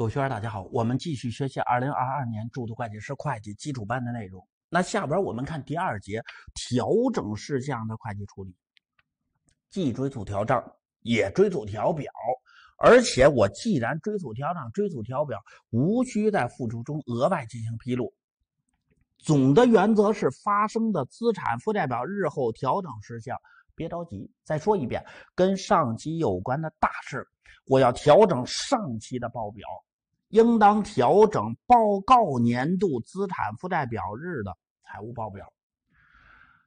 狗轩，大家好，我们继续学习二零二二年注册会计师会计基础班的内容。那下边我们看第二节调整事项的会计处理，既追溯调账也追溯调表，而且我既然追溯调账、追溯调表，无需在附注中额外进行披露。总的原则是发生的资产负债表日后调整事项，别着急，再说一遍，跟上期有关的大事，我要调整上期的报表。应当调整报告年度资产负债表日的财务报表。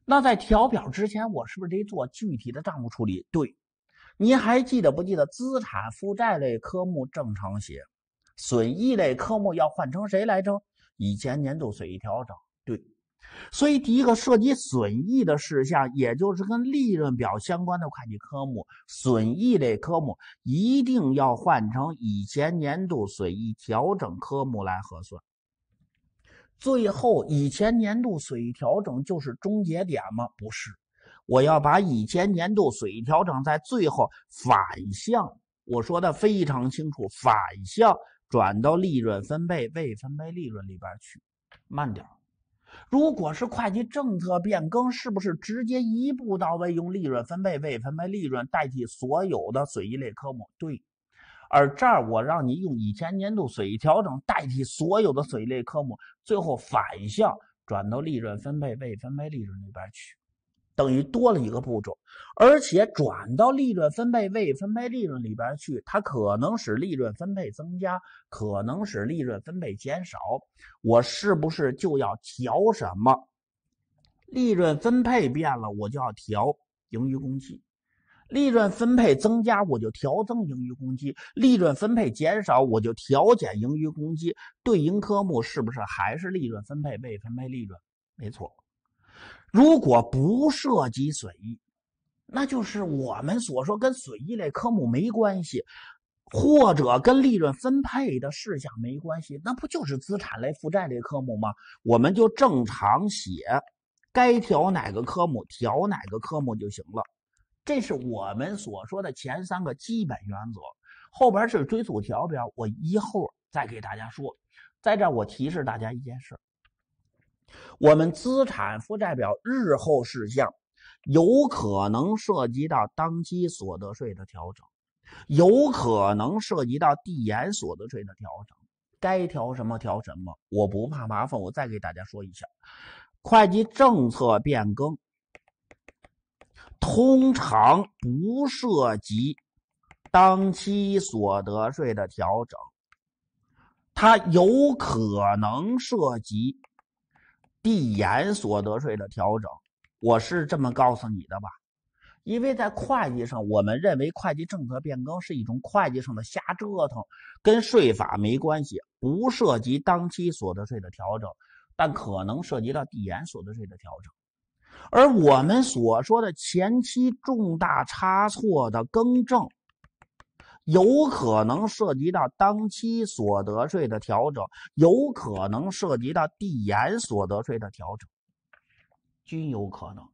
那在调表之前，我是不是得做具体的账务处理？对，您还记得不记得资产负债类科目正常写，损益类科目要换成谁来着？以前年度损益调整。对。所以，第一个涉及损益的事项，也就是跟利润表相关的会计科目，损益类科目一定要换成以前年度损益调整科目来核算。最后，以前年度损益调整就是终结点吗？不是，我要把以前年度损益调整在最后反向，我说的非常清楚，反向转到利润分配未分配利润里边去。慢点。如果是会计政策变更，是不是直接一步到位用利润分配未分配利润代替所有的损益类科目？对，而这儿我让你用以前年度损益调整代替所有的损益类科目，最后反向转到利润分配未分配利润里边去。等于多了一个步骤，而且转到利润分配未分配利润里边去，它可能使利润分配增加，可能使利润分配减少。我是不是就要调什么？利润分配变了，我就要调盈余公积。利润分配增加，我就调增盈余公积；利润分配减少，我就调减盈余公积。对应科目是不是还是利润分配未分配利润？没错。如果不涉及损益，那就是我们所说跟损益类科目没关系，或者跟利润分配的事项没关系，那不就是资产类、负债类科目吗？我们就正常写，该调哪个科目调哪个科目就行了。这是我们所说的前三个基本原则，后边是追溯条表，我一会儿再给大家说。在这儿我提示大家一件事。我们资产负债表日后事项，有可能涉及到当期所得税的调整，有可能涉及到递延所得税的调整。该调什么调什么，我不怕麻烦。我再给大家说一下，会计政策变更，通常不涉及当期所得税的调整，它有可能涉及。递延所得税的调整，我是这么告诉你的吧？因为在会计上，我们认为会计政策变更是一种会计上的瞎折腾，跟税法没关系，不涉及当期所得税的调整，但可能涉及到递延所得税的调整。而我们所说的前期重大差错的更正。有可能涉及到当期所得税的调整，有可能涉及到递延所得税的调整，均有可能。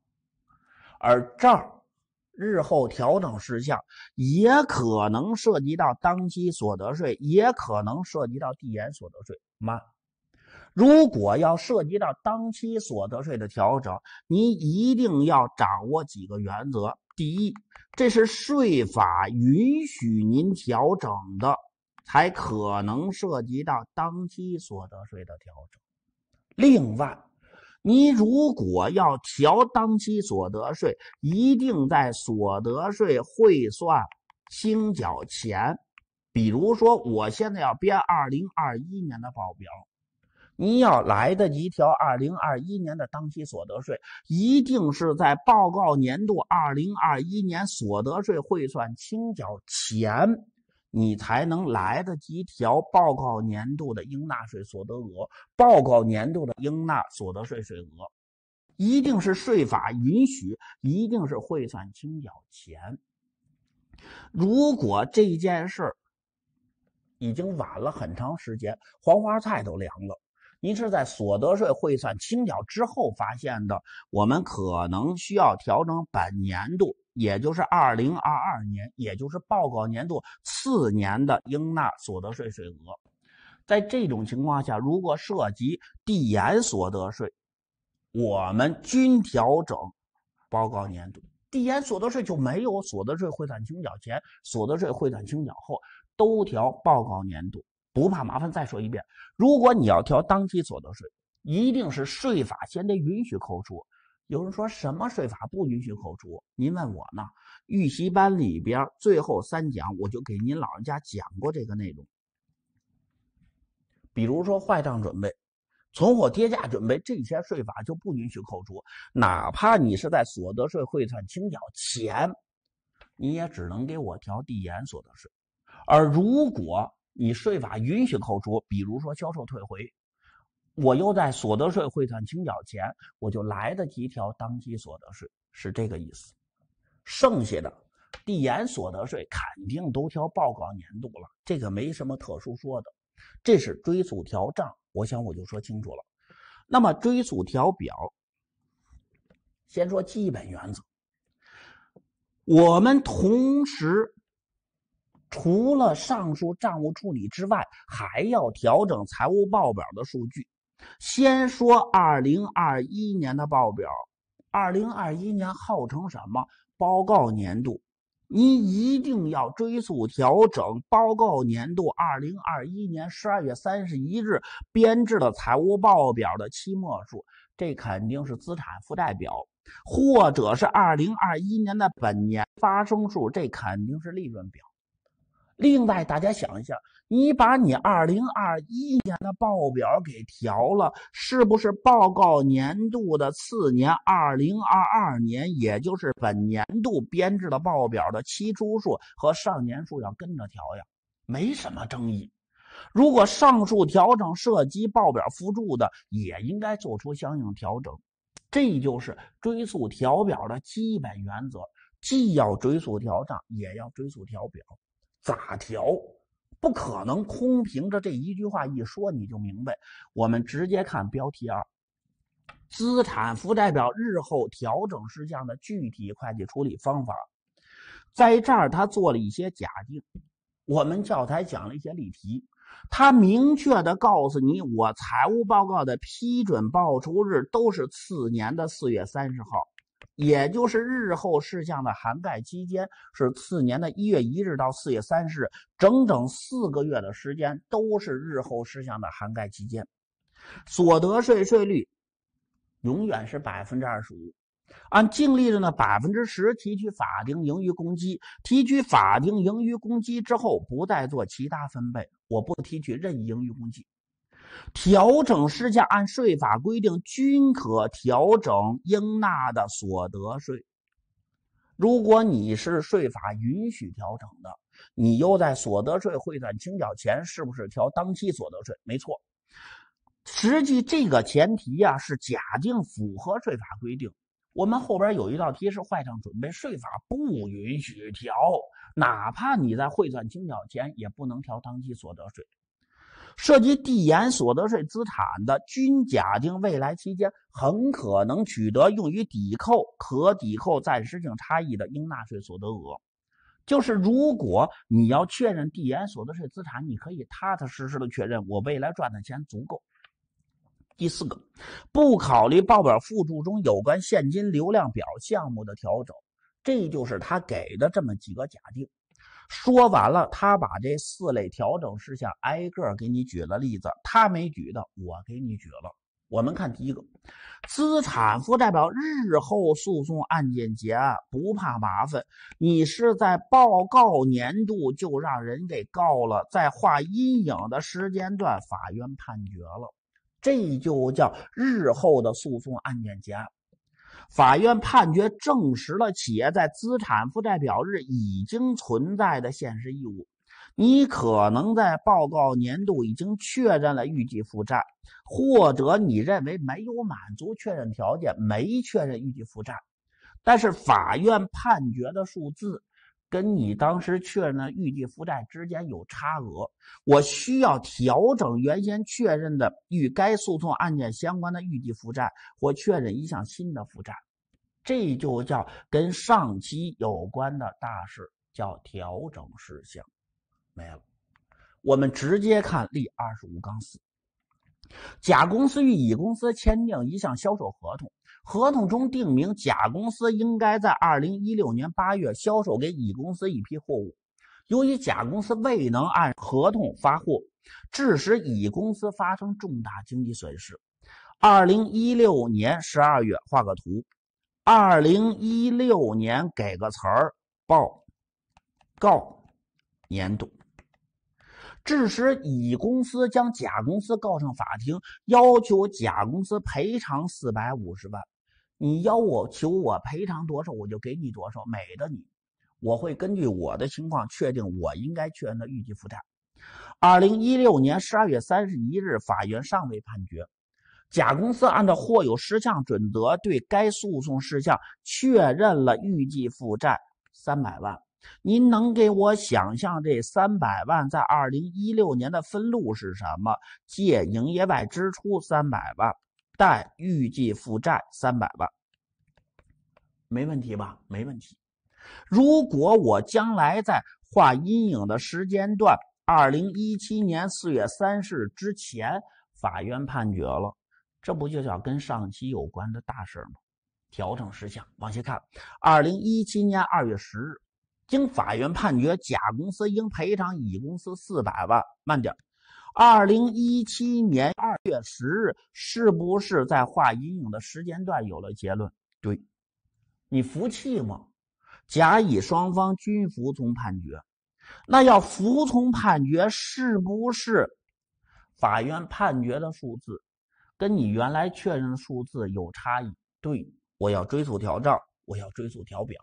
而这儿日后调整事项也可能涉及到当期所得税，也可能涉及到递延所得税妈，如果要涉及到当期所得税的调整，你一定要掌握几个原则。第一，这是税法允许您调整的，才可能涉及到当期所得税的调整。另外，你如果要调当期所得税，一定在所得税汇算清缴前。比如说，我现在要编二零二一年的报表。你要来得及调2021年的当期所得税，一定是在报告年度2021年所得税汇算清缴前，你才能来得及调报告年度的应纳税所得额、报告年度的应纳所得税税额，一定是税法允许，一定是汇算清缴前。如果这件事已经晚了很长时间，黄花菜都凉了。您是在所得税汇算清缴之后发现的，我们可能需要调整本年度，也就是二零二二年，也就是报告年度次年的应纳所得税税额。在这种情况下，如果涉及递延所得税，我们均调整报告年度。递延所得税就没有所得税汇算清缴前、所得税汇算清缴后都调报告年度。不怕麻烦，再说一遍，如果你要调当期所得税，一定是税法先得允许扣除。有人说什么税法不允许扣除？您问我呢？预习班里边最后三讲，我就给您老人家讲过这个内容。比如说坏账准备、存货跌价准备，这些税法就不允许扣除，哪怕你是在所得税汇算清缴前，你也只能给我调递延所得税。而如果以税法允许扣除，比如说销售退回，我又在所得税汇算清缴前，我就来得及调当期所得税，是这个意思。剩下的递延所得税肯定都调报告年度了，这个没什么特殊说的。这是追溯调账，我想我就说清楚了。那么追溯调表，先说基本原则，我们同时。除了上述账务处理之外，还要调整财务报表的数据。先说二零二一年的报表，二零二一年号称什么报告年度？你一定要追溯调整报告年度二零二一年十二月三十一日编制的财务报表的期末数，这肯定是资产负债表，或者是二零二一年的本年发生数，这肯定是利润表。另外，大家想一下，你把你2021年的报表给调了，是不是报告年度的次年2022年，也就是本年度编制的报表的期初数和上年数要跟着调呀？没什么争议。如果上述调整涉及报表附注的，也应该做出相应调整。这就是追溯调表的基本原则，既要追溯调账，也要追溯调表。咋调？不可能空凭着这一句话一说你就明白。我们直接看标题二，资产负债表日后调整事项的具体会计处理方法，在这儿他做了一些假定，我们教材讲了一些例题，他明确的告诉你，我财务报告的批准报出日都是次年的四月三十号。也就是日后事项的涵盖期间是次年的一月一日到四月三十日，整整四个月的时间都是日后事项的涵盖期间，所得税税率永远是百分之二十五，按净利润的百分之十提取法定盈余公积，提取法定盈余公积之后不再做其他分配，我不提取任意盈余公积。调整事项按税法规定均可调整应纳的所得税。如果你是税法允许调整的，你又在所得税汇算清缴前，是不是调当期所得税？没错。实际这个前提呀是假定符合税法规定。我们后边有一道题是坏账准备，税法不允许调，哪怕你在汇算清缴前也不能调当期所得税。涉及递延所得税资产的，均假定未来期间很可能取得用于抵扣可抵扣暂时性差异的应纳税所得额。就是如果你要确认递延所得税资产，你可以踏踏实实的确认我未来赚的钱足够。第四个，不考虑报表附注中有关现金流量表项目的调整。这就是他给的这么几个假定。说完了，他把这四类调整事项挨个给你举了例子，他没举的我给你举了。我们看第一个，资产负债表日后诉讼案件结案不怕麻烦，你是在报告年度就让人给告了，在画阴影的时间段法院判决了，这就叫日后的诉讼案件结案。法院判决证实了企业在资产负债表日已经存在的现实义务。你可能在报告年度已经确认了预计负债，或者你认为没有满足确认条件，没确认预计负债。但是法院判决的数字。跟你当时确认的预计负债之间有差额，我需要调整原先确认的与该诉讼案件相关的预计负债，或确认一项新的负债，这就叫跟上期有关的大事叫调整事项，没了。我们直接看例二十五杠四，甲公司与乙公司签订一项销售合同。合同中定明，甲公司应该在二零一六年八月销售给乙公司一批货物。由于甲公司未能按合同发货，致使乙公司发生重大经济损失。二零一六年十二月，画个图。二零一六年给个词儿，报告年度，致使乙公司将甲公司告上法庭，要求甲公司赔偿四百五十万。你要我求我赔偿多少，我就给你多少，美的你，我会根据我的情况确定我应该确认的预计负债。二零一六年十二月三十一日，法院尚未判决，甲公司按照或有事项准则对该诉讼事项确认了预计负债三百万。您能给我想象这三百万在二零一六年的分录是什么？借营业外支出三百万。贷预计负债三百万，没问题吧？没问题。如果我将来在画阴影的时间段，二零一七年四月三日之前法院判决了，这不就叫跟上期有关的大事吗？调整事项，往下看。二零一七年二月十日，经法院判决，甲公司应赔偿乙公司四百万。慢点。二零一七年二月十日，是不是在画阴影的时间段有了结论？对，你服气吗？甲乙双方均服从判决。那要服从判决，是不是法院判决的数字跟你原来确认的数字有差异？对，我要追溯调账，我要追溯调表。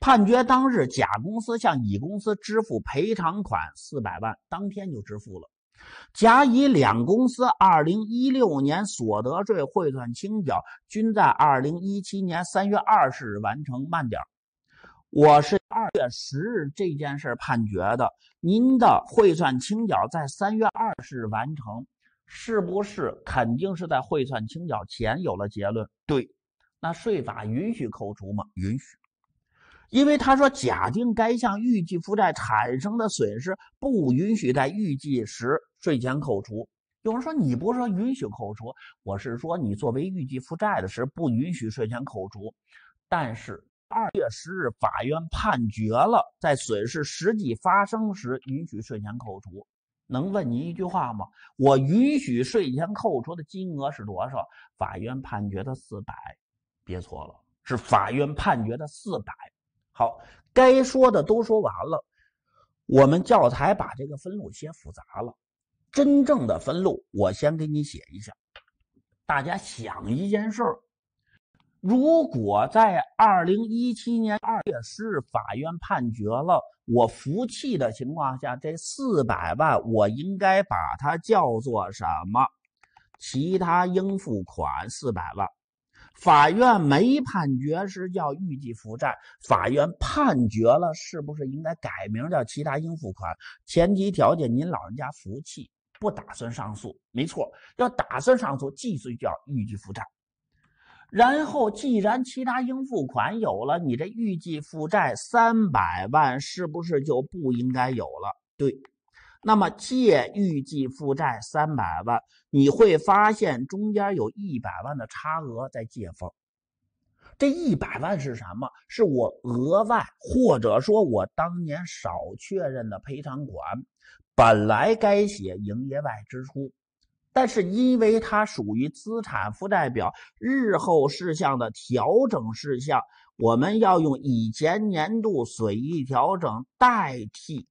判决当日，甲公司向乙公司支付赔偿款四百万，当天就支付了。甲乙两公司二零一六年所得税汇算清缴均在二零一七年三月二十日完成。慢点我是二月十日这件事判决的，您的汇算清缴在三月二十日完成，是不是？肯定是在汇算清缴前有了结论。对，那税法允许扣除吗？允许。因为他说，假定该项预计负债产生的损失不允许在预计时税前扣除。有人说，你不是说允许扣除，我是说你作为预计负债的时不允许税前扣除。但是二月十日法院判决了，在损失实际发生时允许税前扣除。能问您一句话吗？我允许税前扣除的金额是多少？法院判决的四百，别错了，是法院判决的四百。好，该说的都说完了。我们教材把这个分录写复杂了，真正的分录我先给你写一下。大家想一件事儿：如果在二零一七年二月十日法院判决了，我服气的情况下，这四百万我应该把它叫做什么？其他应付款四百万。法院没判决是叫预计负债，法院判决了，是不是应该改名叫其他应付款？前提条件，您老人家服气，不打算上诉，没错。要打算上诉，继续叫预计负债。然后，既然其他应付款有了，你这预计负债三百万，是不是就不应该有了？对。那么借预计负债三百万，你会发现中间有一百万的差额在借方。这一百万是什么？是我额外，或者说我当年少确认的赔偿款。本来该写营业外支出，但是因为它属于资产负债表日后事项的调整事项，我们要用以前年度损益调整代替。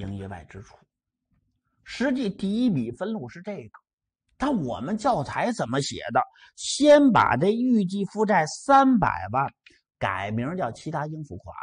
营业外支出，实际第一笔分录是这个，但我们教材怎么写的？先把这预计负债三百万改名叫其他应付款，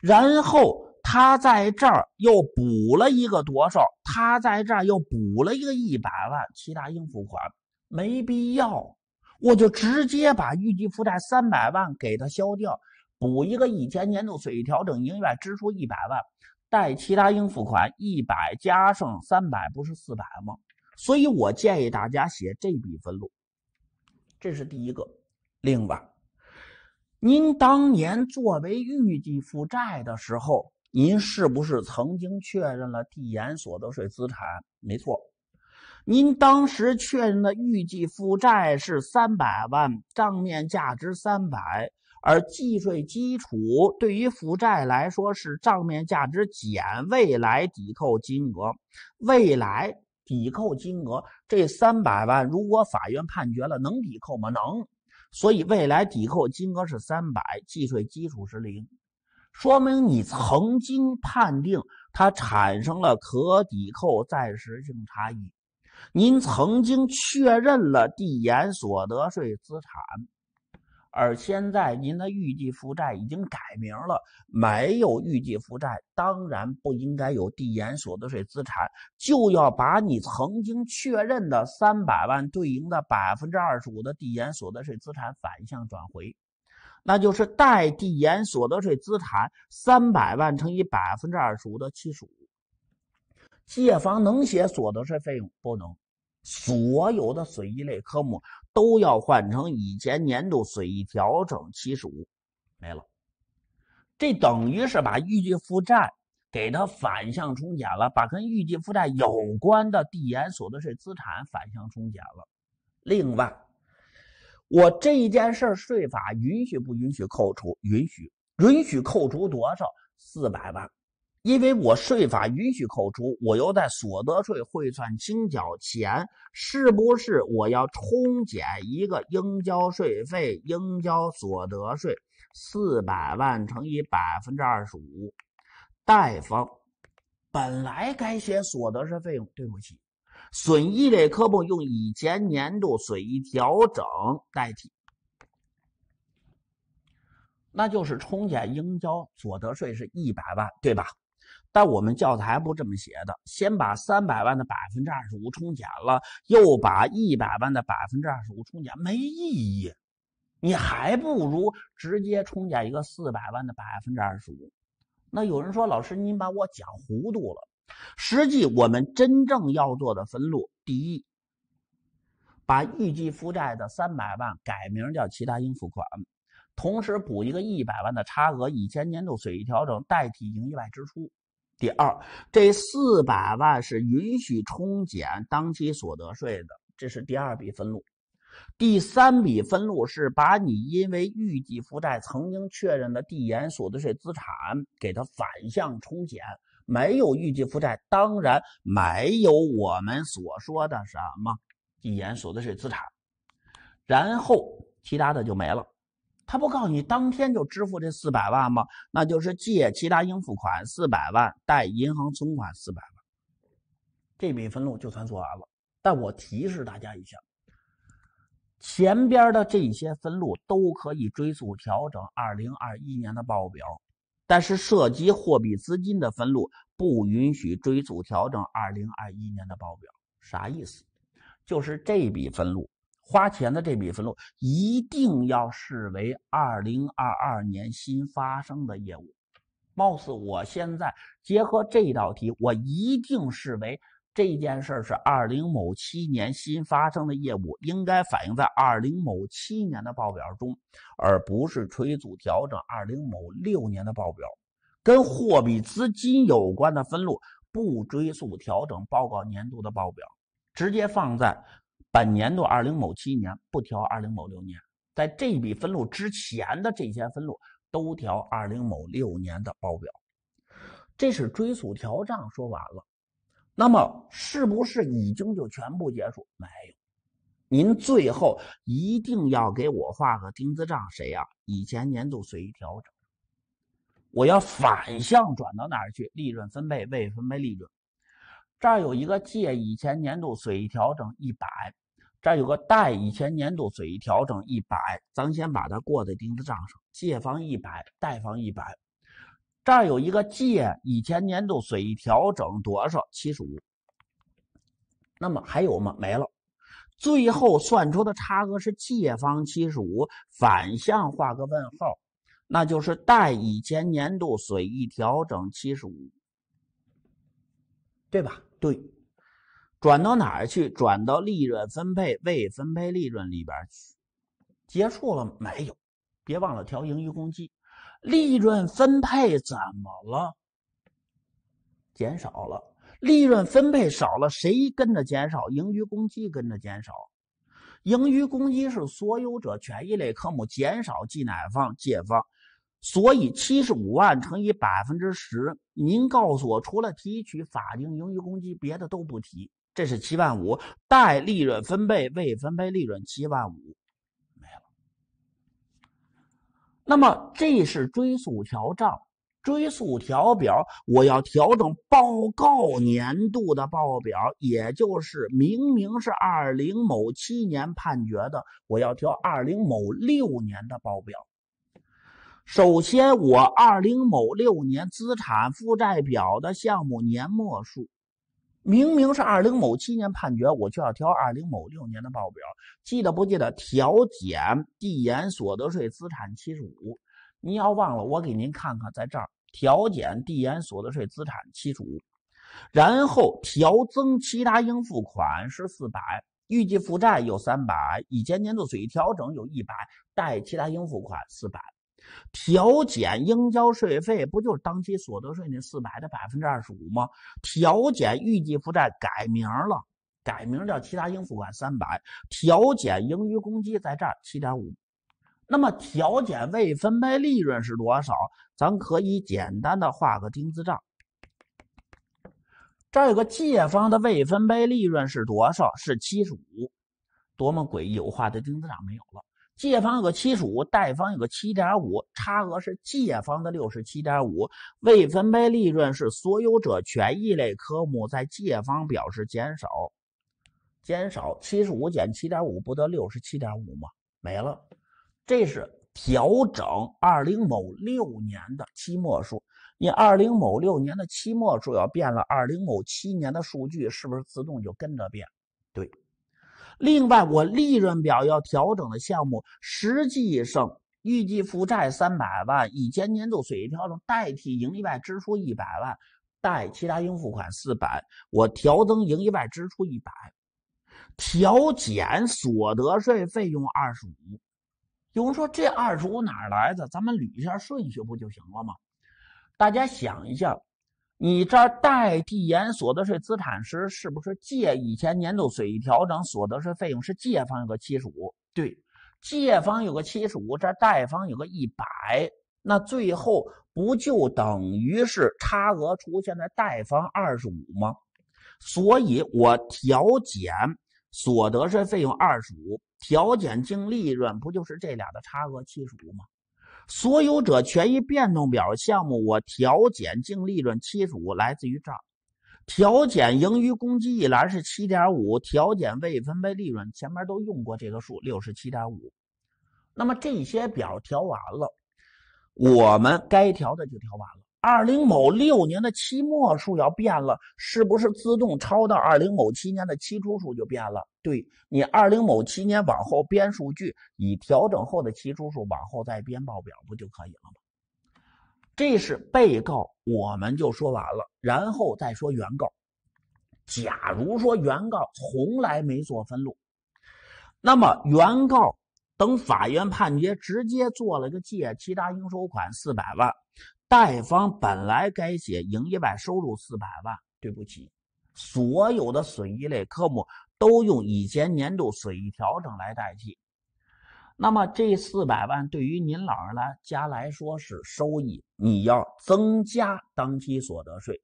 然后他在这儿又补了一个多少？他在这儿又补了一个一百万其他应付款，没必要，我就直接把预计负债三百万给他消掉，补一个以前年度损益调整营业外支出一百万。带其他应付款一百加上三百不是四百吗？所以我建议大家写这笔分录，这是第一个。另外，您当年作为预计负债的时候，您是不是曾经确认了递延所得税资产？没错，您当时确认的预计负债是三百万，账面价值三百。而计税基础对于负债来说是账面价值减未来抵扣金额，未来抵扣金额这三百万，如果法院判决了能抵扣吗？能，所以未来抵扣金额是三百，计税基础是零，说明你曾经判定它产生了可抵扣暂时性差异，您曾经确认了递延所得税资产。而现在您的预计负债已经改名了，没有预计负债，当然不应该有递延所得税资产，就要把你曾经确认的三百万对应的百分之二十五的递延所得税资产反向转回，那就是待递延所得税资产三百万乘以百分之二十五的七十五。借方能写所得税费用不能。所有的损益类科目都要换成以前年度损益调整七十五，没了。这等于是把预计负债给它反向冲减了，把跟预计负债有关的递延所得税资产反向冲减了。另外，我这一件事儿税法允许不允许扣除？允许，允许扣除多少？四百万。因为我税法允许扣除，我又在所得税汇算清缴前，是不是我要冲减一个应交税费、应交所得税四百万乘以百分之二十五？贷方，本来该写所得税费用，对不起，损益类科目用以前年度损益调整代替，那就是冲减应交所得税是一百万，对吧？但我们教材不这么写的，先把三百万的百分之二十五冲减了，又把一百万的百分之二十五冲减，没意义，你还不如直接冲减一个四百万的百分之二十五。那有人说，老师您把我讲糊涂了。实际我们真正要做的分录，第一，把预计负债的三百万改名叫其他应付款，同时补一个一百万的差额以前年度损益调整代替营业外支出。第二，这四百万是允许冲减当期所得税的，这是第二笔分录。第三笔分录是把你因为预计负债曾经确认的递延所得税资产给它反向冲减，没有预计负债，当然没有我们所说的什么递延所得税资产，然后其他的就没了。他不告诉你当天就支付这四百万吗？那就是借其他应付款四百万，贷银行存款四百万。这笔分录就算做完了。但我提示大家一下，前边的这些分录都可以追溯调整2021年的报表，但是涉及货币资金的分录不允许追溯调整2021年的报表。啥意思？就是这笔分录。花钱的这笔分录一定要视为二零二二年新发生的业务。貌似我现在结合这道题，我一定视为这件事是二零某七年新发生的业务，应该反映在二零某七年的报表中，而不是垂溯调整二零某六年的报表。跟货币资金有关的分录不追溯调整报告年度的报表，直接放在。本年度二零某七年不调二零某六年，在这笔分录之前的这些分录都调二零某六年的报表，这是追溯调账。说完了，那么是不是已经就全部结束？没有，您最后一定要给我画个钉子账。谁呀？以前年度随意调整，我要反向转到哪儿去？利润分配未分配利润。这儿有一个借以前年度损益调整一百，这儿有个贷以前年度损益调整一百，咱先把它过在钉子账上，借方一百，贷方一百。这儿有一个借以前年度损益调整多少七十五，那么还有吗？没了。最后算出的差额是借方七十五，反向画个问号，那就是贷以前年度损益调整七十五，对吧？对，转到哪儿去？转到利润分配、未分配利润里边去。结束了没有？别忘了调盈余公积。利润分配怎么了？减少了。利润分配少了，谁跟着减少？盈余公积跟着减少。盈余公积是所有者权益类科目，减少记哪方？借方。所以七十五万乘以百分之十，您告诉我，除了提取法定盈余公积，别的都不提，这是七万五。待利润分配，未分配利润七万五，没了。那么这是追溯调账、追溯调表，我要调整报告年度的报表，也就是明明是二零某七年判决的，我要调二零某六年的报表。首先，我二零某六年资产负债表的项目年末数，明明是二零某七年判决，我就要调二零某六年的报表。记得不记得调减递延所得税资产七十五？您要忘了，我给您看看，在这儿调减递延所得税资产七十五，然后调增其他应付款是四百，预计负债有三百，以前年度损益调整有一百，贷其他应付款四百。调减应交税费不就是当期所得税那四百的百分之二十五吗？调减预计负债改名了，改名叫其他应付款三百。调减盈余公积在这儿七点五。那么调减未分配利润是多少？咱可以简单的画个丁字账。这儿有个借方的未分配利润是多少？是七十五。多么诡异！有画的丁字账没有了。借方有个七十五，贷方有个七点五，差额是借方的六十七点五。未分配利润是所有者权益类科目，在借方表示减少，减少七十五减七点五，不得六十七点五吗？没了，这是调整二零某六年的期末数。你二零某六年的期末数要变了，二零某七年的数据是不是自动就跟着变？对。另外，我利润表要调整的项目，实际上预计负债三百万，以前年度损益调整代替盈利外支出一百万，代其他应付款四百，我调增盈利外支出一百，调减所得税费用二十五。有人说这二十五哪来的？咱们捋一下顺序不就行了吗？大家想一下。你这代递延所得税资产时，是不是借以前年度损益调整所得税费用是借方有个七十五？对，借方有个七十五，这贷方有个一百，那最后不就等于是差额出现在贷方二十五吗？所以我调减所得税费用二十五，调减净利润不就是这俩的差额七十五吗？所有者权益变动表项目，我调减净利润七十五，来自于这儿；调减盈余公积一栏是七点五，调减未分配利润前面都用过这个数六十七点五。那么这些表调完了，我们该调的就调完了。二零某六年的期末数要变了，是不是自动抄到二零某七年的期初数就变了？对你二零某七年往后编数据，以调整后的期初数往后再编报表，不就可以了吗？这是被告，我们就说完了，然后再说原告。假如说原告从来没做分录，那么原告等法院判决直接做了个借其他应收款四百万。贷方本来该写营业外收入四百万，对不起，所有的损益类科目都用以前年度损益调整来代替。那么这四百万对于您老人家来说是收益，你要增加当期所得税，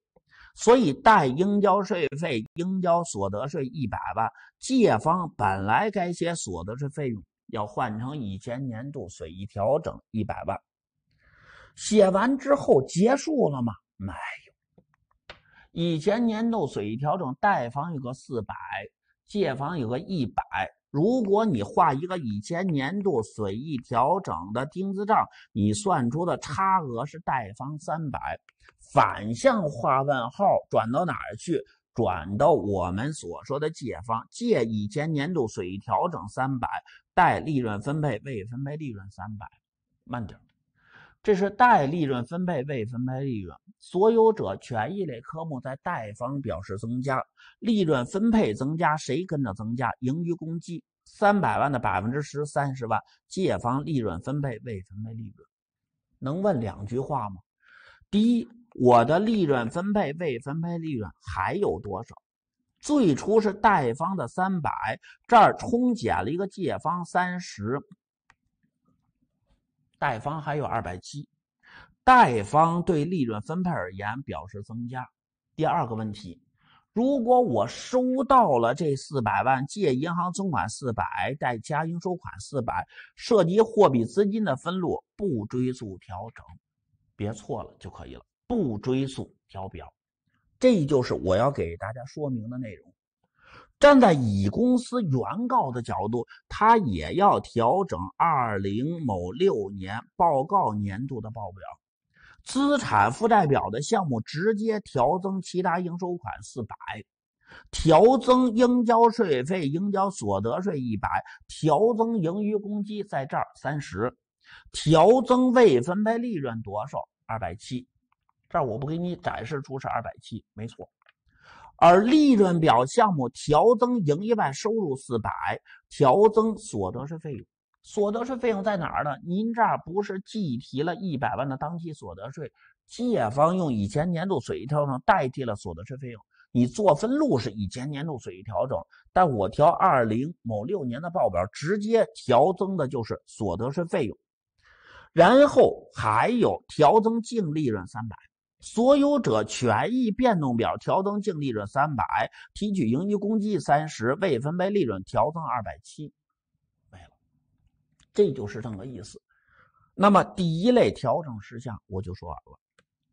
所以贷应交税费、应交所得税一百万。借方本来该写所得税费用，要换成以前年度损益调整一百万。写完之后结束了吗？没有。以前年度损益调整，贷方有个四百，借方有个一百。如果你画一个以前年度损益调整的丁字账，你算出的差额是贷方三百，反向画问号，转到哪儿去？转到我们所说的借方，借以前年度损益调整三百，贷利润分配未分配利润三百。慢点。这是贷利润分配未分配利润所有者权益类科目在贷方表示增加，利润分配增加谁跟着增加？盈余公积三百万的百分之十三十万，借方利润分配未分配利润。能问两句话吗？第一，我的利润分配未分配利润还有多少？最初是贷方的三百，这儿冲减了一个借方三十。贷方还有二百七，贷方对利润分配而言表示增加。第二个问题，如果我收到了这四百万，借银行存款四百，贷应收款四百，涉及货币资金的分录不追溯调整，别错了就可以了，不追溯调表，这就是我要给大家说明的内容。站在乙公司原告的角度，他也要调整二零某六年报告年度的报表，资产负债表的项目直接调增其他应收款四百，调增应交税费应交所得税一百，调增盈余公积在这儿三十，调增未分配利润多少二百七，这儿我不给你展示出是二百七，没错。而利润表项目调增营业外收入四百，调增所得税费用。所得税费用在哪儿呢？您这儿不是计提了一百万的当期所得税，借方用以前年度损益调整代替了所得税费用。你做分录是以前年度损益调整，但我调二零某六年的报表，直接调增的就是所得税费用，然后还有调增净利润三百。所有者权益变动表调增净利润三百，提取盈余公积三十，未分配利润调增二百七，没了，这就是这么个意思。那么第一类调整事项我就说完了。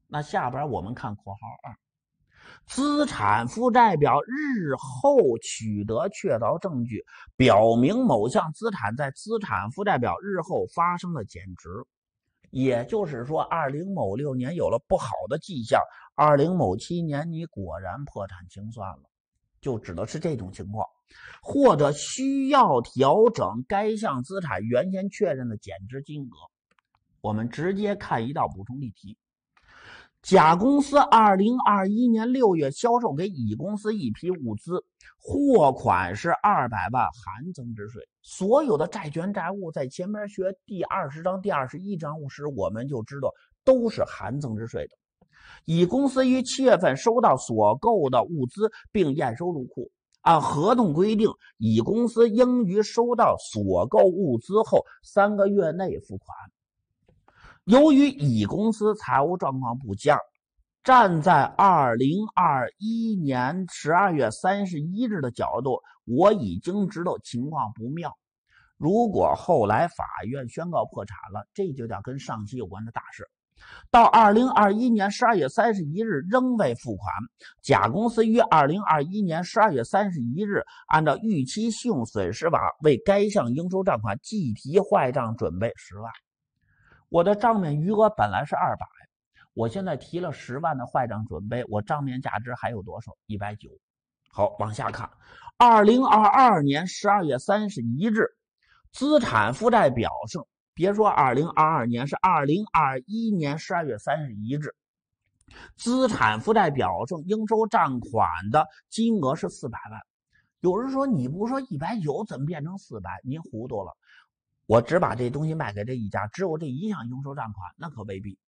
那下边我们看括号二，资产负债表日后取得确凿证据，表明某项资产在资产负债表日后发生了减值。也就是说，二零某六年有了不好的迹象，二零某七年你果然破产清算了，就指的是这种情况，或者需要调整该项资产原先确认的减值金额。我们直接看一道补充例题。甲公司二零二一年六月销售给乙公司一批物资，货款是二百万含增值税。所有的债权债务在前面学第二十章、第二十一章时，我们就知道都是含增值税的。乙公司于七月份收到所购的物资并验收入库，按合同规定，乙公司应于收到所购物资后三个月内付款。由于乙公司财务状况不佳，站在二零二一年十二月三十一日的角度，我已经知道情况不妙。如果后来法院宣告破产了，这就叫跟上期有关的大事。到二零二一年十二月三十一日仍未付款，甲公司于二零二一年十二月三十一日按照预期信用损失法为该项应收账款计提坏账准备十万。我的账面余额本来是二百，我现在提了十万的坏账准备，我账面价值还有多少？一百九。好，往下看，二零二二年十二月三十一日资产负债表上，别说二零二二年，是二零二一年十二月三十一日资产负债表上应收账款的金额是四百万。有人说你不说一百九，怎么变成四百？您糊涂了。我只把这东西卖给这一家，只有这一项应收账款，那可未必。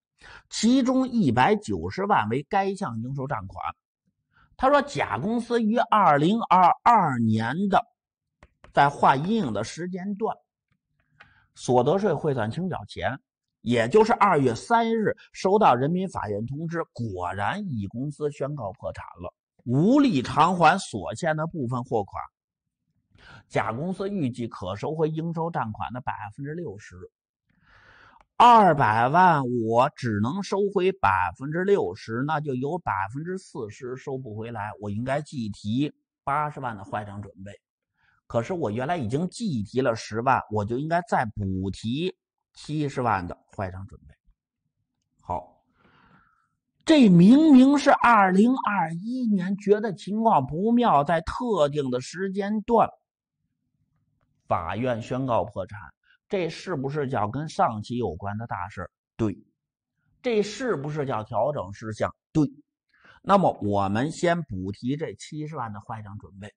其中一百九十万为该项应收账款。他说，甲公司于二零二二年的在画阴影的时间段，所得税汇算清缴前，也就是二月三日收到人民法院通知，果然乙公司宣告破产了，无力偿还所欠的部分货款。甲公司预计可收回应收账款的百分之六十，二百万我只能收回百分之六十，那就有百分之四十收不回来，我应该计提八十万的坏账准备。可是我原来已经计提了十万，我就应该再补提七十万的坏账准备。好，这明明是二零二一年，觉得情况不妙，在特定的时间段。法院宣告破产，这是不是叫跟上期有关的大事对，这是不是叫调整事项？对，那么我们先补提这七十万的坏账准备。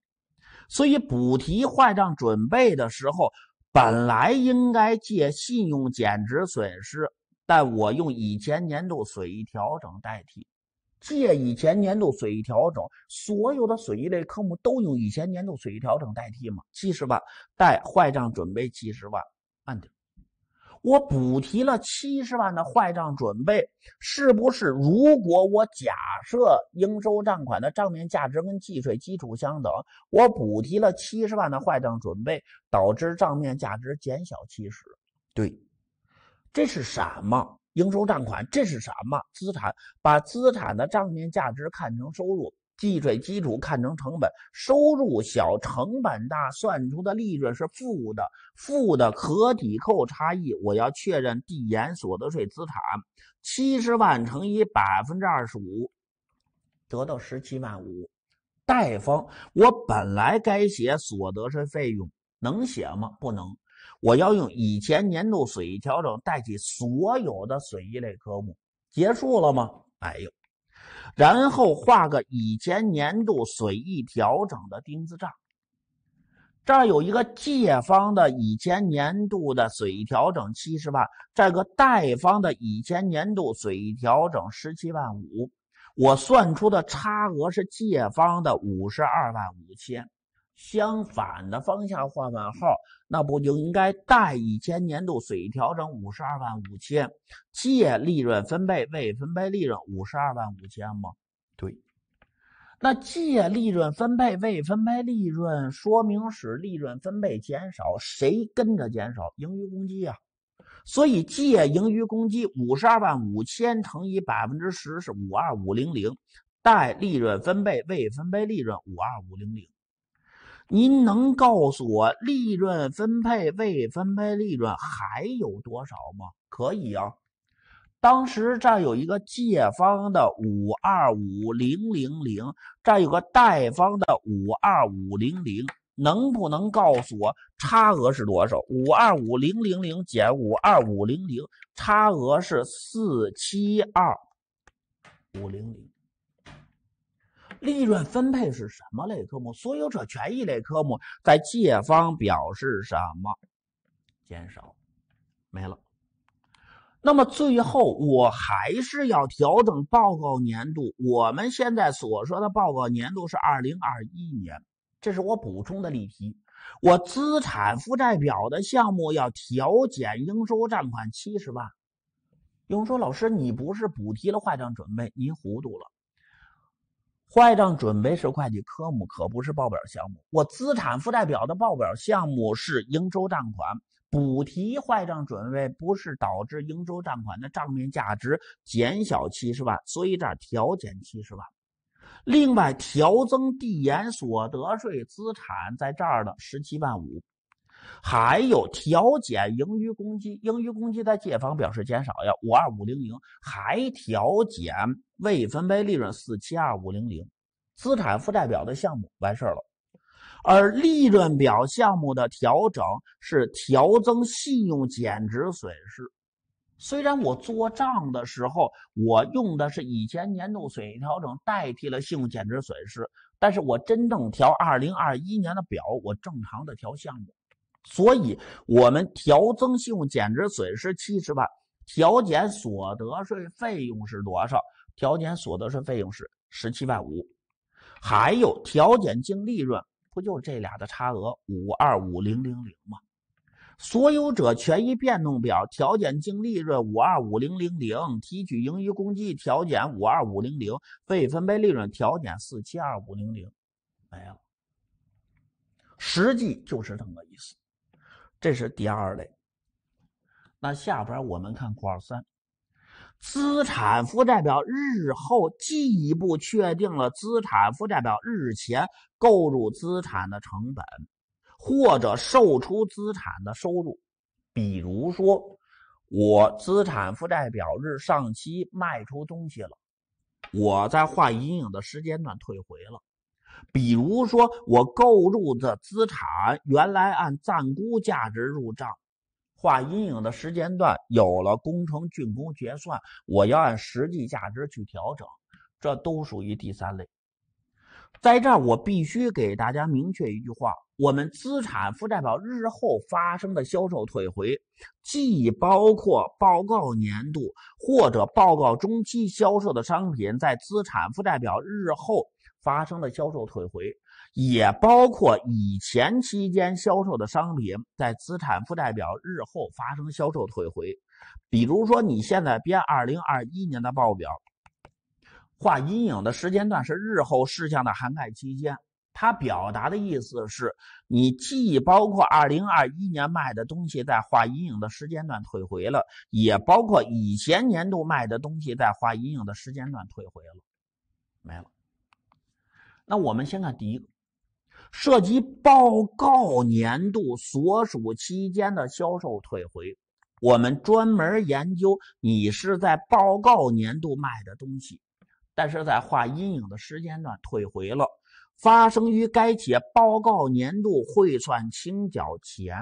所以补提坏账准备的时候，本来应该借“信用减值损失”，但我用以前年度损益调整代替。借以前年度损益调整，所有的损益类科目都用以前年度损益调整代替嘛？七十万贷坏账准备七十万，慢点。我补提了七十万的坏账准备，是不是？如果我假设应收账款的账面价值跟计税基础相等，我补提了七十万的坏账准备，导致账面价值减小七十。对，这是什么？应收账款这是什么资产？把资产的账面价值看成收入，计税基础看成成本，收入小成本大，算出的利润是负的，负的可抵扣差异，我要确认递延所得税资产七十万乘以百分之二十五，得到十七万五，贷方。我本来该写所得税费用，能写吗？不能。我要用以前年度损益调整代替所有的损益类科目，结束了吗？哎呦，然后画个以前年度损益调整的钉子账。这儿有一个借方的以前年度的损益调整七十万，这个贷方的以前年度损益调整十七万五，我算出的差额是借方的五十二万五千。相反的方向换换号，那不就应该贷以前年度水调整五十二万五千，借利润分配未分配利润五十二万五千吗？对，那借利润分配未分配利润，说明使利润分配减少，谁跟着减少？盈余公积啊，所以借盈余公积五十二万五千乘以百分之十是五二五零零，贷利润分配未分配利润五二五零零。您能告诉我利润分配未分配利润还有多少吗？可以啊，当时这儿有一个借方的五二五零零零，这儿有个贷方的五二五零零，能不能告诉我差额是多少？五二五零零零减五二五零零，差额是四七二五零零。利润分配是什么类科目？所有者权益类科目在借方表示什么？减少，没了。那么最后我还是要调整报告年度。我们现在所说的报告年度是二零二一年，这是我补充的例题。我资产负债表的项目要调减应收账款七十万。有人说老师，你不是补提了坏账准备？您糊涂了。坏账准备是会计科目，可不是报表项目。我资产负债表的报表项目是应收账款，补提坏账准备不是导致应收账款的账面价值减小七十万，所以这儿调减七十万。另外，调增递延所得税资产在这儿的十七万五。还有调减盈余公积，盈余公积在借方表示减少呀，五二五零零。还调减未分配利润四七二五零零。资产负债表的项目完事儿了，而利润表项目的调整是调增信用减值损失。虽然我做账的时候我用的是以前年度损益调整代替了信用减值损失，但是我真正调二零二一年的表，我正常的调项目。所以，我们调增信用减值损失七十万，调减所得税费用是多少？调减所得税费用是十七万五，还有调减净利润，不就这俩的差额五二五零零零吗？所有者权益变动表调减净利润五二五零零零，提取盈余公积调减五二五零零，未分配利润调减四七二五零零，没了。实际就是这么个意思。这是第二类。那下边我们看括号三，资产负债表日后进一步确定了资产负债表日前购入资产的成本或者售出资产的收入。比如说，我资产负债表日上期卖出东西了，我在画阴影的时间段退回了。比如说，我购入的资产原来按暂估价值入账，画阴影的时间段有了工程竣工结算，我要按实际价值去调整，这都属于第三类。在这儿，我必须给大家明确一句话：我们资产负债表日后发生的销售退回，既包括报告年度或者报告中期销售的商品在资产负债表日后。发生的销售退回，也包括以前期间销售的商品在资产负债表日后发生销售退回。比如说，你现在编2021年的报表，画阴影的时间段是日后事项的涵盖期间。它表达的意思是你既包括2021年卖的东西在画阴影的时间段退回了，也包括以前年度卖的东西在画阴影的时间段退回了，没了。那我们先看第一个，涉及报告年度所属期间的销售退回，我们专门研究你是在报告年度卖的东西，但是在画阴影的时间段退回了，发生于该企业报告年度汇算清缴前，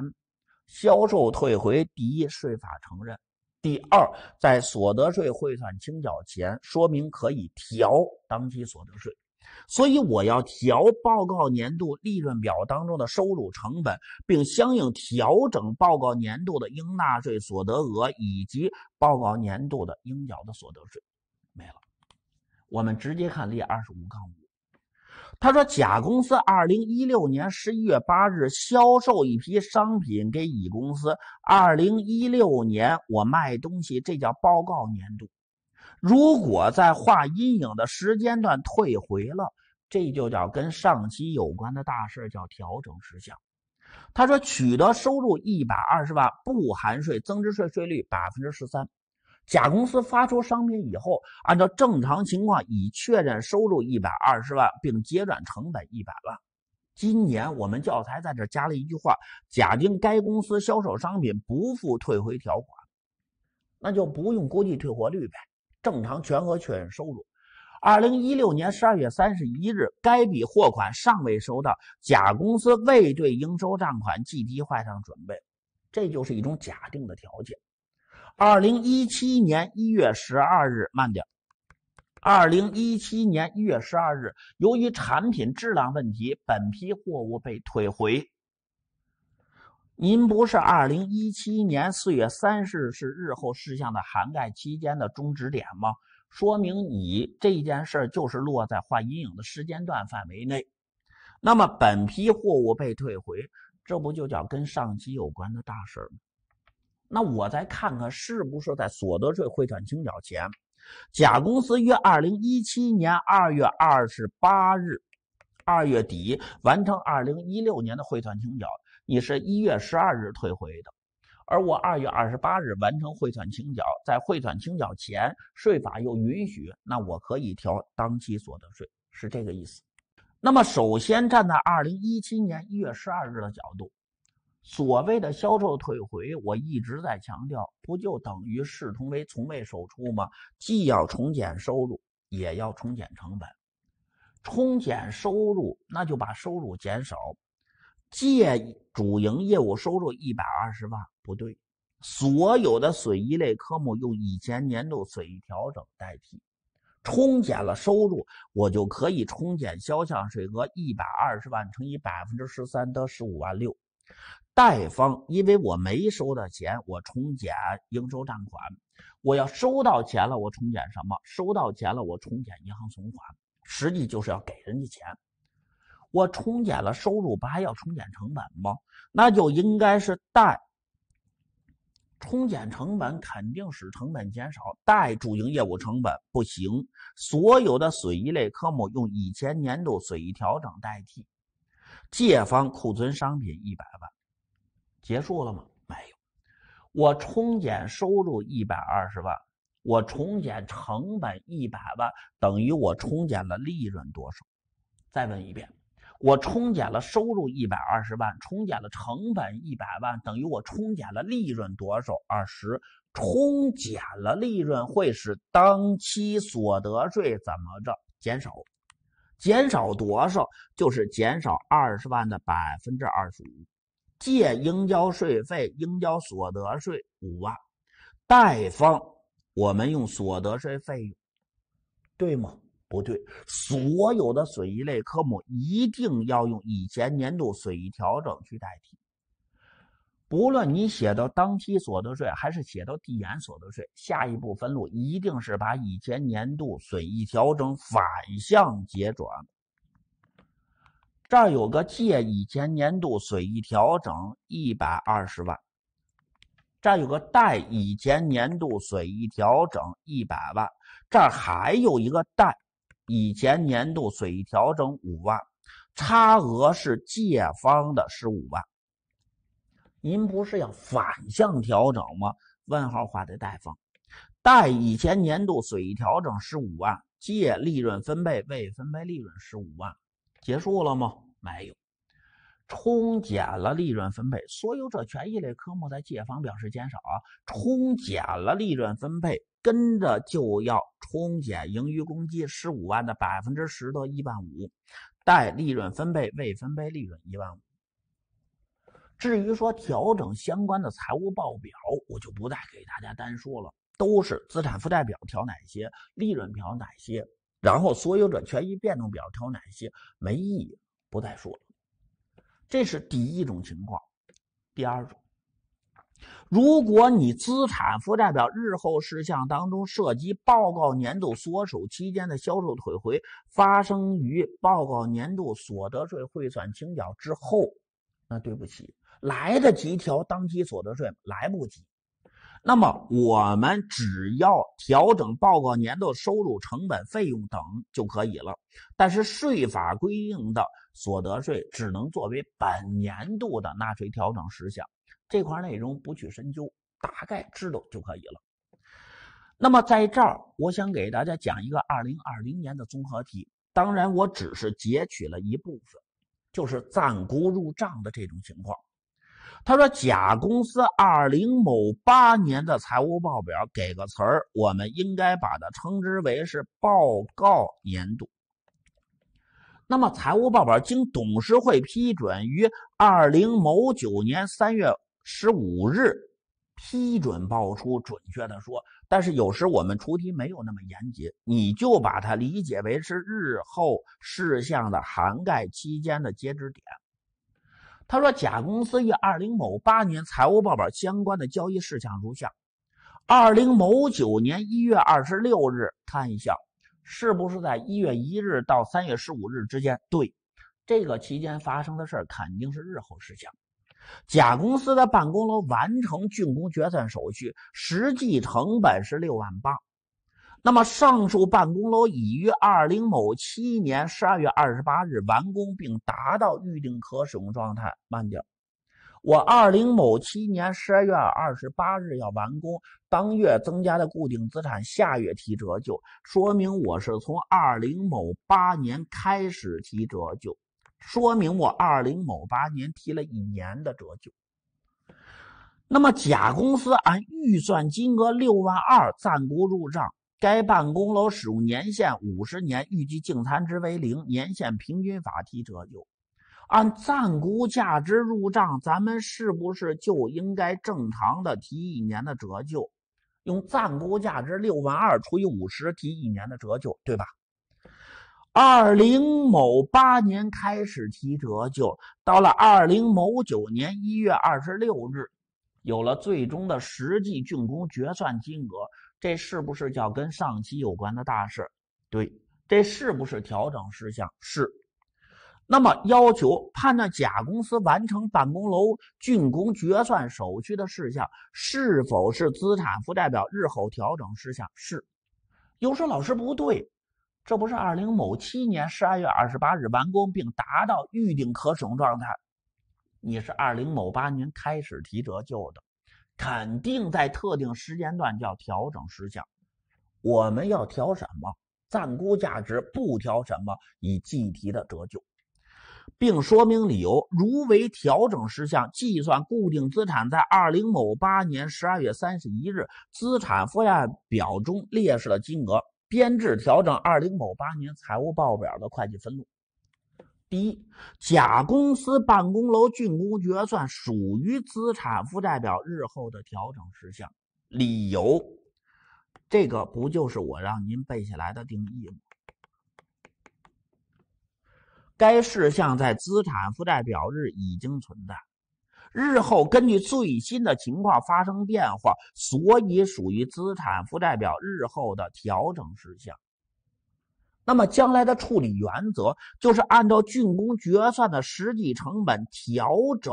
销售退回，第一，税法承认；第二，在所得税汇算清缴前，说明可以调当期所得税。所以我要调报告年度利润表当中的收入成本，并相应调整报告年度的应纳税所得额以及报告年度的应缴的所得税。没了，我们直接看例二十五杠五。他说，甲公司二零一六年十一月八日销售一批商品给乙公司。二零一六年我卖东西，这叫报告年度。如果在画阴影的时间段退回了，这就叫跟上期有关的大事叫调整事项。他说取得收入一百二十万，不含税，增值税税率百分之十三。甲公司发出商品以后，按照正常情况已确认收入一百二十万，并结转成本一百万。今年我们教材在这加了一句话：假定该公司销售商品不付退回条款，那就不用估计退货率呗。正常全额确认收入。二零一六年十二月三十一日，该笔货款尚未收到，甲公司未对应收账款计提坏账准备，这就是一种假定的条件。二零一七年一月十二日，慢点。二零一七年一月十二日，由于产品质量问题，本批货物被退回。您不是二零一七年四月三十日是日后事项的涵盖期间的终止点吗？说明你这件事就是落在画阴影的时间段范围内。那么本批货物被退回，这不就叫跟上级有关的大事吗？那我再看看是不是在所得税汇算清缴前，甲公司于二零一七年二月二十八日，二月底完成二零一六年的汇算清缴。你是一月十二日退回的，而我二月二十八日完成汇算清缴，在汇算清缴前，税法又允许，那我可以调当期所得税，是这个意思。那么，首先站在二零一七年一月十二日的角度，所谓的销售退回，我一直在强调，不就等于视同为从未售出吗？既要重减收入，也要重减成本。冲减收入，那就把收入减少。借主营业务收入一百二十万，不对，所有的损益类科目用以前年度损益调整代替，冲减了收入，我就可以冲减销项税额一百二十万乘以百分之十三得十五万六，贷方，因为我没收到钱，我冲减应收账款，我要收到钱了，我冲减什么？收到钱了，我冲减银行存款，实际就是要给人家钱。我冲减了收入，不还要冲减成本吗？那就应该是贷。冲减成本肯定使成本减少，贷主营业务成本不行。所有的损益类科目用以前年度损益调整代替。借方库存商品一百万，结束了吗？没有。我冲减收入一百二十万，我冲减成本一百万，等于我冲减了利润多少？再问一遍。我冲减了收入一百二十万，冲减了成本一百万，等于我冲减了利润多少？二十，冲减了利润会使当期所得税怎么着减少？减少多少？就是减少二十万的百分之二十五，借应交税费应交所得税五万，贷方我们用所得税费用，对吗？不对，所有的损益类科目一定要用以前年度损益调整去代替。不论你写到当期所得税还是写到递延所得税，下一步分录一定是把以前年度损益调整反向结转。这儿有个借以前年度损益调整一百二十万，这儿有个贷以前年度损益调整一百万，这儿还有一个贷。以前年度税调整五万，差额是借方的十五万。您不是要反向调整吗？问号画的贷方，贷以前年度税调整十五万，借利润分配未分配利润十五万，结束了吗？没有，冲减了利润分配，所有者权益类科目在借方表示减少啊，冲减了利润分配。跟着就要冲减盈余公积十五万的百分之十，得一万五，待利润分配未分配利润一万五。至于说调整相关的财务报表，我就不再给大家单说了，都是资产负债表调哪些，利润表哪些，然后所有者权益变动表调哪些，没意义，不再说了。这是第一种情况，第二种。如果你资产负债表日后事项当中涉及报告年度所属期间的销售退回发生于报告年度所得税汇算清缴之后，那对不起，来得及调当期所得税来不及。那么我们只要调整报告年度收入、成本、费用等就可以了。但是税法规定的所得税只能作为本年度的纳税调整事项。这块内容不去深究，大概知道就可以了。那么在这儿，我想给大家讲一个二零二零年的综合题，当然我只是截取了一部分，就是暂估入账的这种情况。他说：“甲公司二零某八年的财务报表，给个词儿，我们应该把它称之为是报告年度。那么财务报表经董事会批准，于二零某九年三月。”十五日批准报出，准确的说，但是有时我们出题没有那么严谨，你就把它理解为是日后事项的涵盖期间的截止点。他说，甲公司于二零某八年财务报表相关的交易事项如下：二零某九年一月二十六日，看一下是不是在一月一日到三月十五日之间？对，这个期间发生的事儿肯定是日后事项。甲公司的办公楼完成竣工决算手续，实际成本是六万八。那么，上述办公楼已于二零某七年十二月二十八日完工并达到预定可使用状态。慢点，我二零某七年十二月二十八日要完工，当月增加的固定资产下月提折旧，说明我是从二零某八年开始提折旧。说明我二零某八年提了一年的折旧。那么，甲公司按预算金额六万二暂估入账，该办公楼使用年限五十年，预计净残值为零，年限平均法提折旧，按暂估价值入账。咱们是不是就应该正常的提一年的折旧？用暂估价值六万二除以五十提一年的折旧，对吧？二零某八年开始提折旧，到了二零某九年一月二十六日，有了最终的实际竣工决算金额，这是不是叫跟上期有关的大事？对，这是不是调整事项？是。那么要求判断甲公司完成办公楼竣工决算手续的事项是否是资产负债表日后调整事项？是。有时说老师不对。这不是二零某七年十二月二十八日完工并达到预定可使用状态，你是二零某八年开始提折旧的，肯定在特定时间段就要调整事项。我们要调什么？暂估价值不调什么？以计提的折旧，并说明理由。如为调整事项，计算固定资产在二零某八年十二月三十一日资产负债表中列示的金额。编制调整二零某八年财务报表的会计分录。第一，甲公司办公楼竣工决算属于资产负债表日后的调整事项。理由，这个不就是我让您背下来的定义吗？该事项在资产负债表日已经存在。日后根据最新的情况发生变化，所以属于资产负债表日后的调整事项。那么将来的处理原则就是按照竣工决算的实际成本调整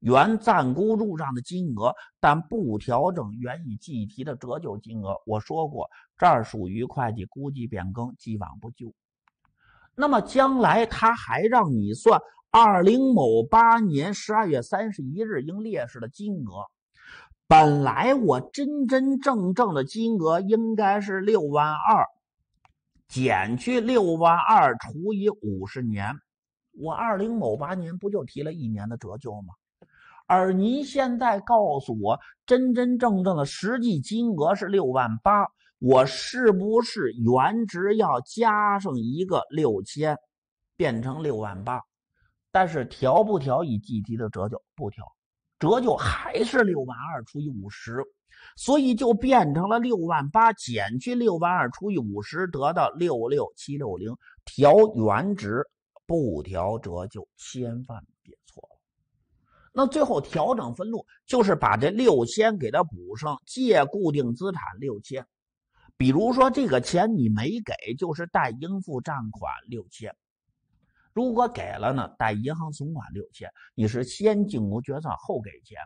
原暂估入账的金额，但不调整原已计提的折旧金额。我说过，这儿属于会计估计变更，既往不咎。那么将来他还让你算。二零某八年十二月三十一日应列示的金额，本来我真真正正的金额应该是六万二，减去六万二除以五十年，我二零某八年不就提了一年的折旧吗？而您现在告诉我，真真正正的实际金额是六万八，我是不是原值要加上一个六千，变成六万八？但是调不调以计提的折旧？不调，折旧还是六万二除以五十，所以就变成了六万八减去六万二除以五十，得到六六七六零。调原值，不调折旧，千万别错了。那最后调整分录就是把这六千给它补上，借固定资产六千。比如说这个钱你没给，就是贷应付账款六千。如果给了呢？但银行存款六千，你是先进屋决算后给钱，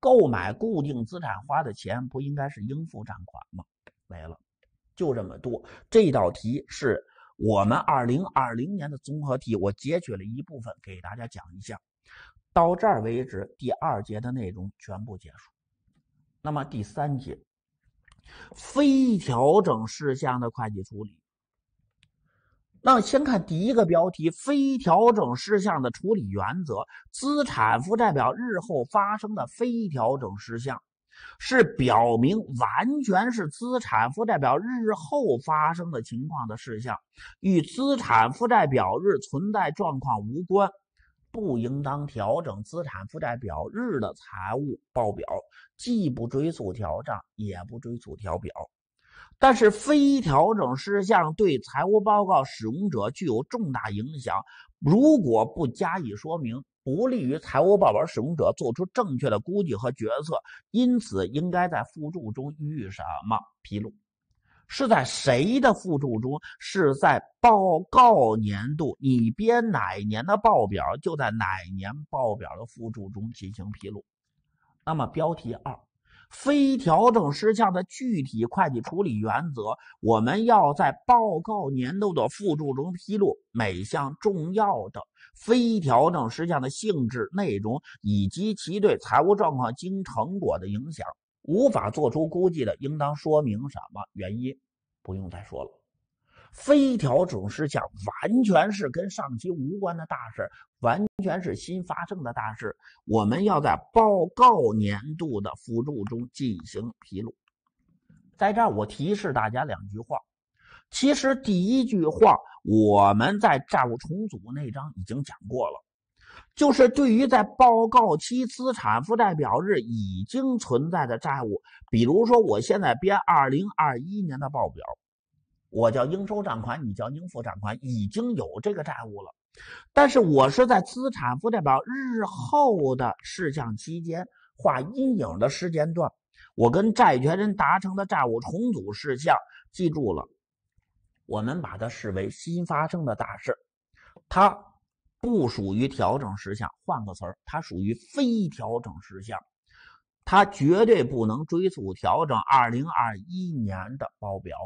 购买固定资产花的钱不应该是应付账款吗？没了，就这么多。这道题是我们二零二零年的综合题，我截取了一部分给大家讲一下。到这儿为止，第二节的内容全部结束。那么第三节，非调整事项的会计处理。那先看第一个标题：非调整事项的处理原则。资产负债表日后发生的非调整事项，是表明完全是资产负债表日后发生的情况的事项，与资产负债表日存在状况无关，不应当调整资产负债表日的财务报表，既不追溯调账，也不追溯调表。但是非调整事项对财务报告使用者具有重大影响，如果不加以说明，不利于财务报表使用者做出正确的估计和决策，因此应该在附注中予以什么披露？是在谁的附注中？是在报告年度？你编哪年的报表，就在哪年报表的附注中进行披露。那么标题二。非调整事项的具体会计处理原则，我们要在报告年度的附注中披露每项重要的非调整事项的性质、内容以及其对财务状况、经营成果的影响。无法做出估计的，应当说明什么原因。不用再说了，非调整事项完全是跟上级无关的大事。完全是新发生的大事，我们要在报告年度的附助中进行披露。在这儿，我提示大家两句话。其实第一句话我们在债务重组那章已经讲过了，就是对于在报告期资产负债表日已经存在的债务，比如说我现在编2021年的报表，我叫应收账款，你叫应付账款，已经有这个债务了。但是我是在资产负债表日后的事项期间画阴影的时间段，我跟债权人达成的债务重组事项，记住了，我们把它视为新发生的大事，它不属于调整事项，换个词儿，它属于非调整事项，它绝对不能追溯调整二零二一年的报表。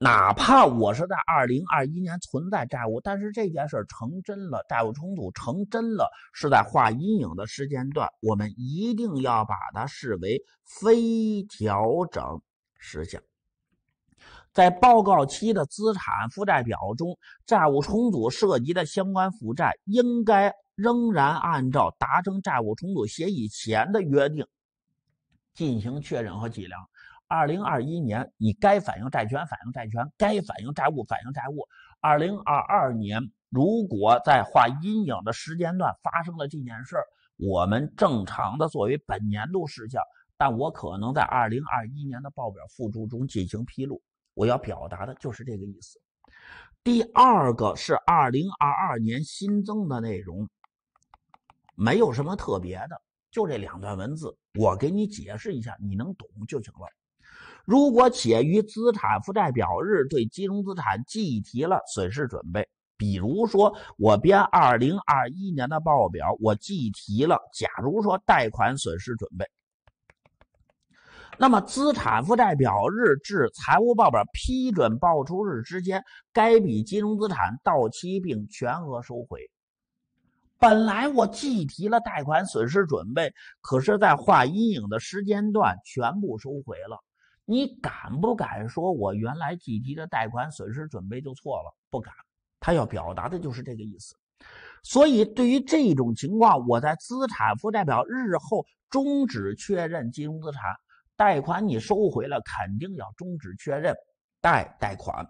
哪怕我是在2021年存在债务，但是这件事成真了，债务重组成真了，是在画阴影的时间段，我们一定要把它视为非调整事项。在报告期的资产负债表中，债务重组涉及的相关负债，应该仍然按照达成债务重组协议前的约定进行确认和计量。二零二一年，你该反映债权反映债权，该反映债务反映债务。二零二二年，如果在画阴影的时间段发生了这件事儿，我们正常的作为本年度事项，但我可能在二零二一年的报表附注中进行披露。我要表达的就是这个意思。第二个是二零二二年新增的内容，没有什么特别的，就这两段文字，我给你解释一下，你能懂就行了。如果企业于资产负债表日对金融资产计提了损失准备，比如说我编2021年的报表，我计提了，假如说贷款损失准备，那么资产负债表日至财务报表批准报出日之间，该笔金融资产到期并全额收回，本来我计提了贷款损失准备，可是，在画阴影的时间段全部收回了。你敢不敢说，我原来计提的贷款损失准备就错了？不敢。他要表达的就是这个意思。所以，对于这种情况，我在资产负债表日后终止确认金融资产贷款，你收回了，肯定要终止确认贷贷款，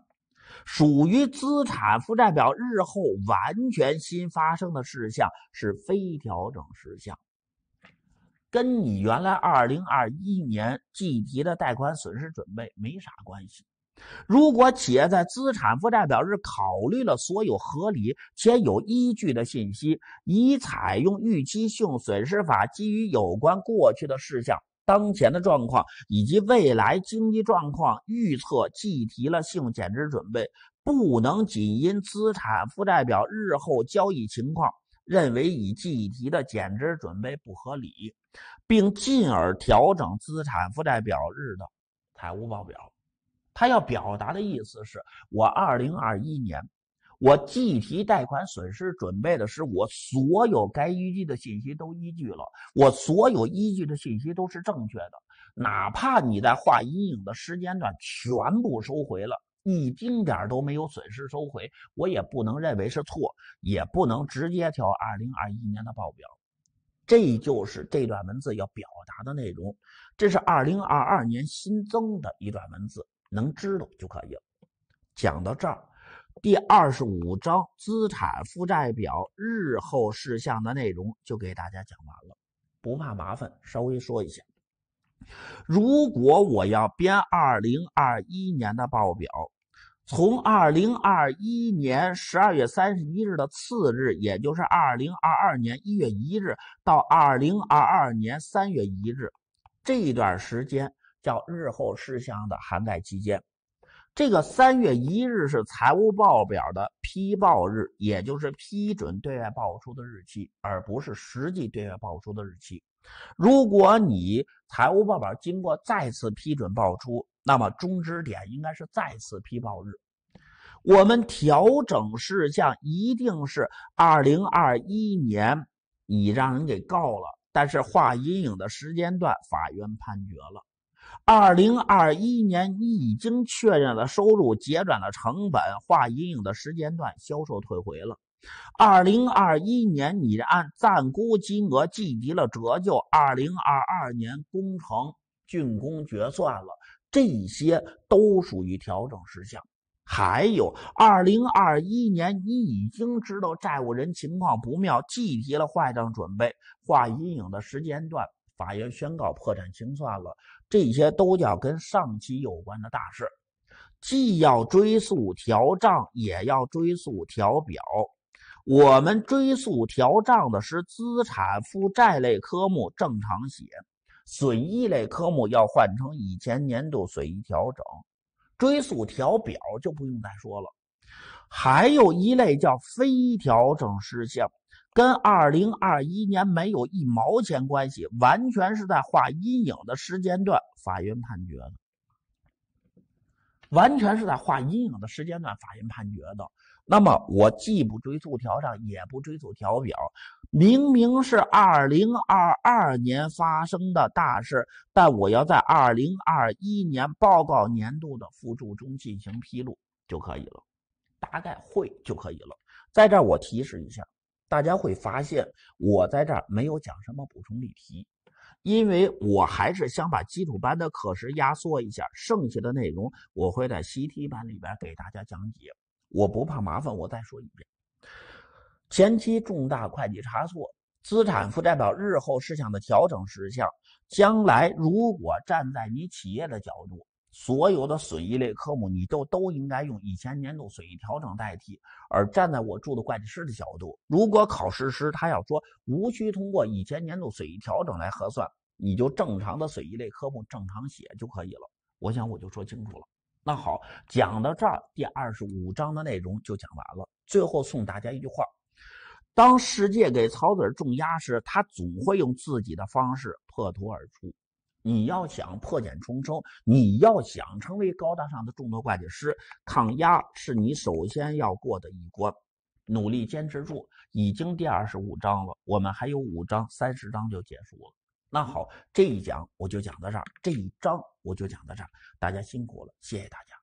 属于资产负债表日后完全新发生的事项，是非调整事项。跟你原来二零二一年计提的贷款损失准备没啥关系。如果企业在资产负债表日考虑了所有合理且有依据的信息，已采用预期性损失法，基于有关过去的事项、当前的状况以及未来经济状况预测，计提了性减值准备，不能仅因资产负债表日后交易情况。认为已计提的减值准备不合理，并进而调整资产负债表日的财务报表。他要表达的意思是：我2021年，我计提贷款损失准备的是我所有该依据的信息都依据了，我所有依据的信息都是正确的，哪怕你在画阴影的时间段全部收回了。一丁点儿都没有损失收回，我也不能认为是错，也不能直接调2021年的报表，这就是这段文字要表达的内容。这是2022年新增的一段文字，能知道就可以了。讲到这儿，第二十五章资产负债表日后事项的内容就给大家讲完了，不怕麻烦，稍微说一下。如果我要编2021年的报表，从2021年12月31日的次日，也就是2022年1月1日到2022年3月1日，这段时间叫日后事项的涵盖期间。这个3月1日是财务报表的批报日，也就是批准对外报出的日期，而不是实际对外报出的日期。如果你财务报表经过再次批准报出，那么终止点应该是再次批报日。我们调整事项一定是2021年已让人给告了，但是画阴影的时间段，法院判决了2021年你已经确认了收入，结转了成本，画阴影的时间段销售退回了。二零二一年，你按暂估金额计提了折旧；二零二二年，工程竣工决算了，这些都属于调整事项。还有，二零二一年你已经知道债务人情况不妙，计提了坏账准备；画阴影的时间段，法院宣告破产清算了，这些都叫跟上期有关的大事，既要追溯调账，也要追溯调表。我们追溯调账的是资产负债类科目正常写，损益类科目要换成以前年度损益调整，追溯调表就不用再说了。还有一类叫非调整事项，跟二零二一年没有一毛钱关系，完全是在画阴影的时间段法院判决的，完全是在画阴影的时间段法院判决的。那么我既不追溯调上，也不追溯调表，明明是2022年发生的大事，但我要在2021年报告年度的附注中进行披露就可以了，大概会就可以了。在这儿我提示一下，大家会发现我在这儿没有讲什么补充例题，因为我还是想把基础班的课时压缩一下，剩下的内容我会在习题班里边给大家讲解。我不怕麻烦，我再说一遍：前期重大会计差错、资产负债表日后事项的调整事项，将来如果站在你企业的角度，所有的损益类科目你就都应该用以前年度损益调整代替；而站在我住的会计师的角度，如果考试时他要说无需通过以前年度损益调整来核算，你就正常的损益类科目正常写就可以了。我想我就说清楚了。那好，讲到这儿，第二十五章的内容就讲完了。最后送大家一句话：当世界给曹子儿重压时，他总会用自己的方式破土而出。你要想破茧重生，你要想成为高大上的众多会计师，抗压是你首先要过的一关。努力坚持住，已经第二十五章了，我们还有五章，三十章就结束。了。那好，这一讲我就讲到这儿，这一章我就讲到这儿，大家辛苦了，谢谢大家。